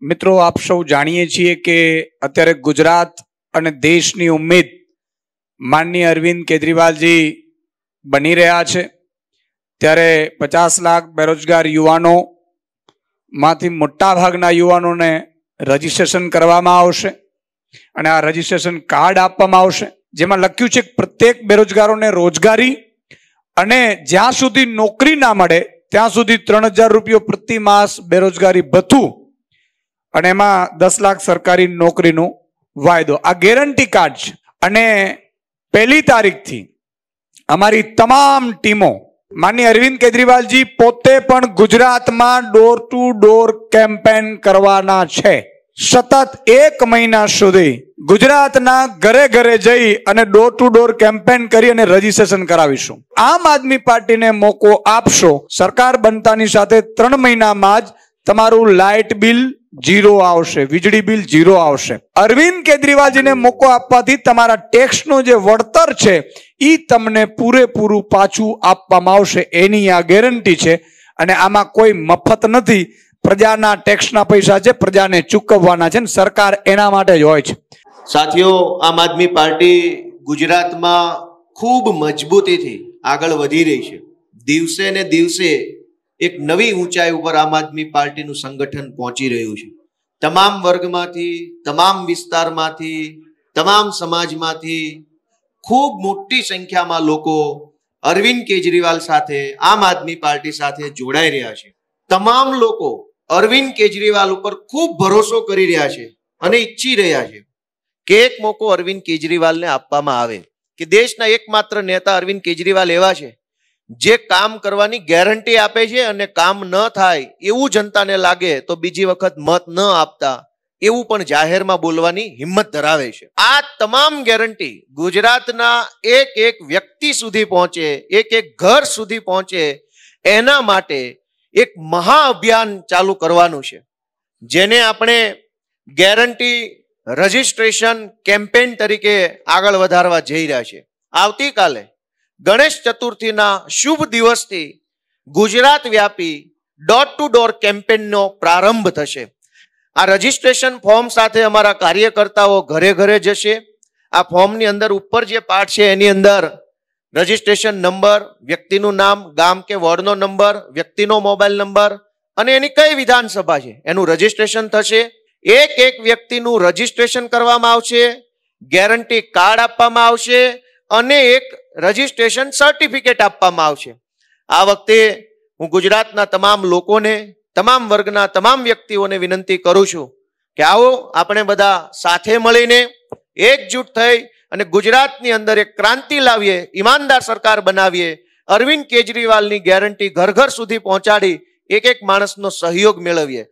મિત્રો આપ સૌ જાણીએ છીએ કે અત્યારે ગુજરાત અને દેશની ઉમ્મીદ માનનીય અરવિંદ કેજરીવાલજી બની રહ્યા છે ત્યારે પચાસ લાખ બેરોજગાર યુવાનો માંથી મોટાભાગના યુવાનોને રજિસ્ટ્રેશન કરવામાં આવશે અને આ રજિસ્ટ્રેશન કાર્ડ આપવામાં આવશે જેમાં લખ્યું છે કે પ્રત્યેક બેરોજગારોને રોજગારી અને જ્યાં સુધી નોકરી ના મળે ત્યાં સુધી ત્રણ હજાર રૂપિયો પ્રતિ માસ બેરોજગારી ભથ્થું અને એમાં દસ લાખ સરકારી નોકરીનું વાયદો આ ગેરંટી કાર્ડ છે અને પહેલી તારીખથી અમારી તમામ ટીમો માન્ય અરવિંદ કેજરીવાલજી પોતે પણ ગુજરાતમાં ડોર ટુ ડોર કેમ્પેન કરવાના છે સતત એક મહિના સુધી ગુજરાતના ઘરે ઘરે જઈ અને ડોર ટુ ડોર કેમ્પેન કરી અને રજીસ્ટ્રેશન કરાવીશું આમ આદમી પાર્ટીને મોકો આપશો સરકાર બનતાની સાથે ત્રણ મહિનામાં જ તમારું લાઇટ બિલ જીરો આવશે વીજળી બિલ જીરો આવશે અરવિંદ કેજરીવાલજીને મોકો આપવાથી તમારા ટેક્સનો જે વળતર છે એ તમને પૂરેપૂરું પાછું આપવામાં આવશે એની આ ગેરંટી છે અને આમાં કોઈ મફત નથી પ્રજાના ટેક્સના પૈસા છે પ્રજાને ચૂકવવાના છે ને સરકાર એના માટે જ હોય છે સાથીઓ આમ આદમી પાર્ટી ગુજરાતમાં ખૂબ મજબૂતીથી આગળ વધી રહી છે દિવસે ને દિવસે એક નવી ઊંચાઈ ઉપર આમ આદમી પાર્ટીનું સંગઠન પહોંચી રહ્યું છે તમામ વર્ગમાંથી તમામ વિસ્તારમાંથી તમામ સમાજમાંથી ખૂબ મોટી સંખ્યામાં લોકો અરવિંદ કેજરીવાલ સાથે આમ આદમી પાર્ટી સાથે જોડાઈ રહ્યા છે તમામ લોકો અરવિંદ કેજરીવાલ ઉપર ખૂબ ભરોસો કરી રહ્યા છે અને ઈચ્છી રહ્યા છે કે એક મોકો અરવિંદ કેજરીવાલને આપવામાં આવે કે દેશના એકમાત્ર નેતા અરવિંદ કેજરીવાલ એવા છે જે કામ કરવાની ગેરંટી આપે છે અને કામ ન થાય એવું જનતાને લાગે તો બીજી વખત મત ન આપતા એવું પણ જાહેરમાં બોલવાની હિંમત ધરાવે છે આ તમામ ગેરંટી ગુજરાતના એક એક વ્યક્તિ સુધી પહોંચે એક એક ઘર સુધી પહોંચે એના માટે એક મહાઅભિયાન ચાલુ કરવાનું છે જેને આપણે ગેરંટી રજિસ્ટ્રેશન કેમ્પેન તરીકે આગળ વધારવા જઈ રહ્યા છે આવતીકાલે ગણેશ ચતુર્થીના શુભ દિવસથી ગુજરાત વ્યાપી ડોર ટુ ડોર કેમ્પેનનો પ્રારંભ થશે આ રજીસ્ટ્રેશન ફોર્મ સાથે અમારા કાર્યકર્તાઓ ઘરે ઘરે જશે આ ફોર્મની અંદર ઉપર જે પાર્ટ છે એની અંદર રજીસ્ટ્રેશન નંબર વ્યક્તિનું નામ ગામ કે વોર્ડનો નંબર વ્યક્તિનો મોબાઈલ નંબર અને એની કઈ વિધાનસભા છે એનું રજીસ્ટ્રેશન થશે એક એક વ્યક્તિનું રજીસ્ટ્રેશન કરવામાં આવશે ગેરંટી કાર્ડ આપવામાં આવશે અને એક રજિસ્ટ્રેશન સર્ટિફિકેટ આપવામાં આવશે આ વખતે હું ગુજરાતના તમામ લોકોને તમામ વર્ગના તમામ વ્યક્તિઓને વિનંતી કરું છું કે આવો આપણે બધા સાથે મળીને એકજૂટ થઈ અને ગુજરાતની અંદર એક ક્રાંતિ લાવીએ ઈમાનદાર સરકાર બનાવીએ અરવિંદ કેજરીવાલની ગેરંટી ઘર ઘર સુધી પહોંચાડી એક એક માણસનો સહયોગ મેળવીએ